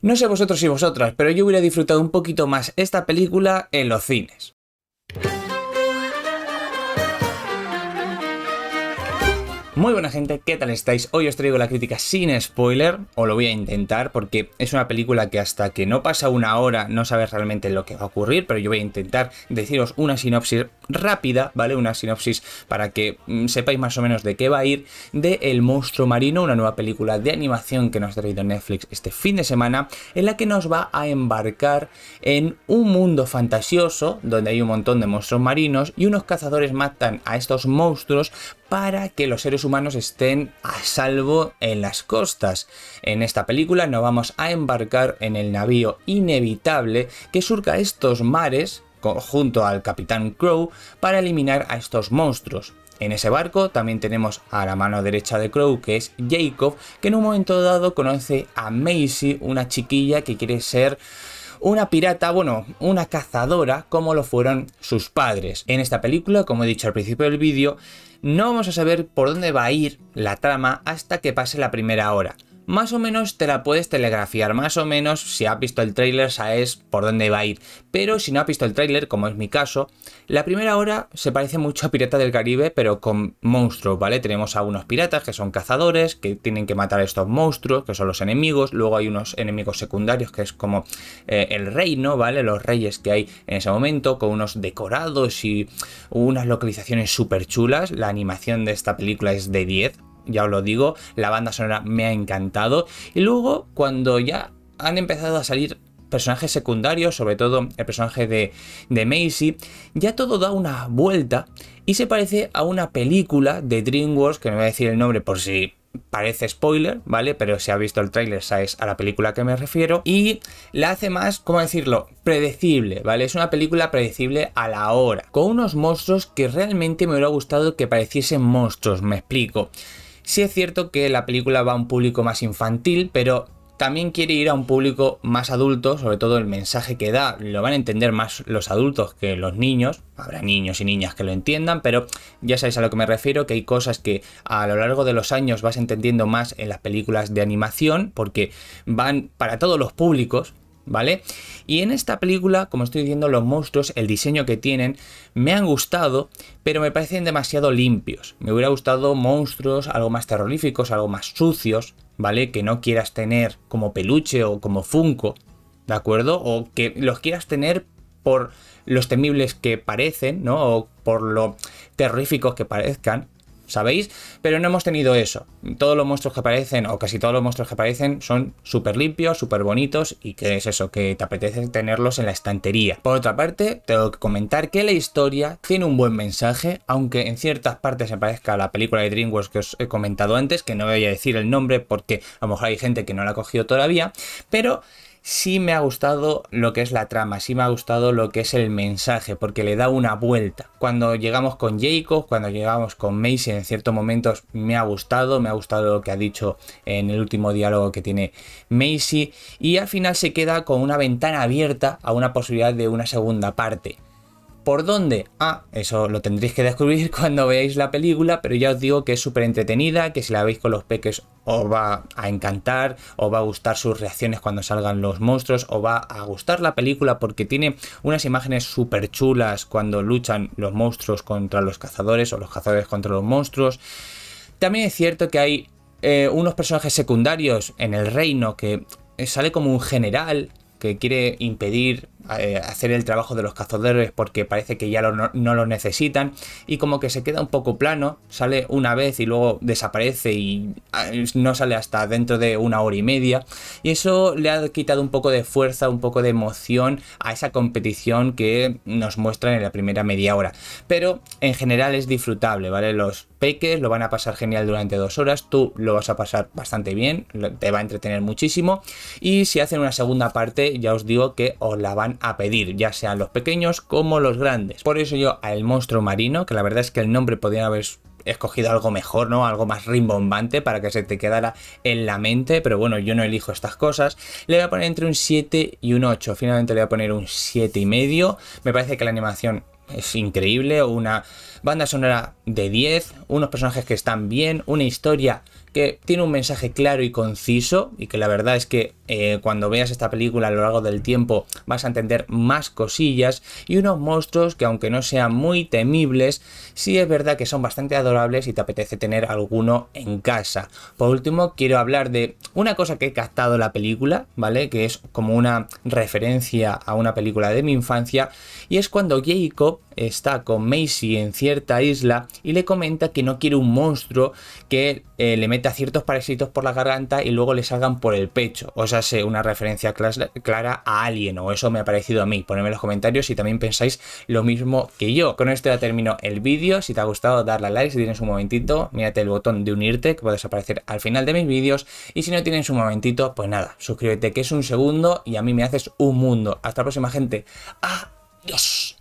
No sé vosotros y vosotras, pero yo hubiera disfrutado un poquito más esta película en los cines. Muy buena gente, ¿qué tal estáis? Hoy os traigo la crítica sin spoiler, o lo voy a intentar porque es una película que hasta que no pasa una hora no sabes realmente lo que va a ocurrir, pero yo voy a intentar deciros una sinopsis rápida, ¿vale? Una sinopsis para que mm, sepáis más o menos de qué va a ir, de El monstruo marino, una nueva película de animación que nos ha traído Netflix este fin de semana, en la que nos va a embarcar en un mundo fantasioso, donde hay un montón de monstruos marinos y unos cazadores matan a estos monstruos para que los seres humanos estén a salvo en las costas. En esta película nos vamos a embarcar en el navío inevitable que surca estos mares junto al Capitán Crow para eliminar a estos monstruos. En ese barco también tenemos a la mano derecha de Crow, que es Jacob, que en un momento dado conoce a Maisie, una chiquilla que quiere ser una pirata, bueno, una cazadora, como lo fueron sus padres. En esta película, como he dicho al principio del vídeo, no vamos a saber por dónde va a ir la trama hasta que pase la primera hora más o menos te la puedes telegrafiar, más o menos si has visto el tráiler sabes por dónde va a ir, pero si no ha visto el tráiler, como es mi caso, la primera hora se parece mucho a Pirata del Caribe, pero con monstruos, ¿vale? Tenemos a unos piratas que son cazadores, que tienen que matar estos monstruos, que son los enemigos, luego hay unos enemigos secundarios que es como eh, el reino, ¿vale? Los reyes que hay en ese momento, con unos decorados y unas localizaciones súper chulas, la animación de esta película es de 10, ya os lo digo, la banda sonora me ha encantado. Y luego, cuando ya han empezado a salir personajes secundarios, sobre todo el personaje de, de Macy, ya todo da una vuelta y se parece a una película de DreamWorks, que no voy a decir el nombre por si parece spoiler, ¿vale? Pero si ha visto el tráiler sabes a la película que me refiero y la hace más, ¿cómo decirlo? Predecible, ¿vale? Es una película predecible a la hora, con unos monstruos que realmente me hubiera gustado que pareciesen monstruos, me explico. Sí es cierto que la película va a un público más infantil, pero también quiere ir a un público más adulto, sobre todo el mensaje que da, lo van a entender más los adultos que los niños, habrá niños y niñas que lo entiendan, pero ya sabéis a lo que me refiero, que hay cosas que a lo largo de los años vas entendiendo más en las películas de animación, porque van para todos los públicos, ¿vale? Y en esta película, como estoy diciendo, los monstruos, el diseño que tienen, me han gustado, pero me parecen demasiado limpios. Me hubiera gustado monstruos algo más terroríficos, algo más sucios, ¿vale? Que no quieras tener como peluche o como Funko, ¿de acuerdo? O que los quieras tener por los temibles que parecen, ¿no? O por lo terroríficos que parezcan, ¿sabéis? Pero no hemos tenido eso. Todos los monstruos que aparecen, o casi todos los monstruos que aparecen, son súper limpios, súper bonitos y que es eso, que te apetece tenerlos en la estantería. Por otra parte, tengo que comentar que la historia tiene un buen mensaje, aunque en ciertas partes se parezca a la película de DreamWorks que os he comentado antes, que no voy a decir el nombre porque a lo mejor hay gente que no la ha cogido todavía, pero sí me ha gustado lo que es la trama, sí me ha gustado lo que es el mensaje, porque le da una vuelta. Cuando llegamos con Jacob, cuando llegamos con Macy, en ciertos momentos me ha gustado, me ha gustado lo que ha dicho en el último diálogo que tiene Macy, y al final se queda con una ventana abierta a una posibilidad de una segunda parte. ¿Por dónde? Ah, eso lo tendréis que descubrir cuando veáis la película, pero ya os digo que es súper entretenida, que si la veis con los peques os va a encantar, os va a gustar sus reacciones cuando salgan los monstruos, os va a gustar la película porque tiene unas imágenes súper chulas cuando luchan los monstruos contra los cazadores o los cazadores contra los monstruos. También es cierto que hay eh, unos personajes secundarios en el reino que eh, sale como un general que quiere impedir eh, hacer el trabajo de los cazadores porque parece que ya no, no, lo necesitan y como que se queda un poco plano, sale una vez y luego desaparece y ah, no sale hasta dentro de una hora y media y eso le ha quitado un poco de fuerza, un poco de emoción a esa competición que nos muestran en la primera media hora, pero en general es disfrutable, ¿vale? Los peques, lo van a pasar genial durante dos horas, tú lo vas a pasar bastante bien, te va a entretener muchísimo y si hacen una segunda parte ya os digo que os la van a pedir, ya sean los pequeños como los grandes. Por eso yo al monstruo marino, que la verdad es que el nombre podría haber escogido algo mejor, ¿no? Algo más rimbombante para que se te quedara en la mente, pero bueno, yo no elijo estas cosas. Le voy a poner entre un 7 y un 8, finalmente le voy a poner un 7 y medio. Me parece que la animación es increíble, una banda sonora de 10, unos personajes que están bien, una historia que tiene un mensaje claro y conciso y que la verdad es que eh, cuando veas esta película a lo largo del tiempo vas a entender más cosillas y unos monstruos que aunque no sean muy temibles, sí es verdad que son bastante adorables y te apetece tener alguno en casa. Por último, quiero hablar de una cosa que he captado la película, ¿vale? Que es como una referencia a una película de mi infancia y es cuando Jacob está con Macy en cierta isla y le comenta que no quiere un monstruo que eh, le meta ciertos parásitos por la garganta y luego le salgan por el pecho. O sea, es una referencia clara a alguien o eso me ha parecido a mí. Ponedme en los comentarios si también pensáis lo mismo que yo. Con esto ya termino el vídeo. Si te ha gustado, darle a like. Si tienes un momentito, mírate el botón de unirte que puedes aparecer al final de mis vídeos. Y si no tienes un momentito, pues nada, suscríbete que es un segundo y a mí me haces un mundo. Hasta la próxima gente. Adiós.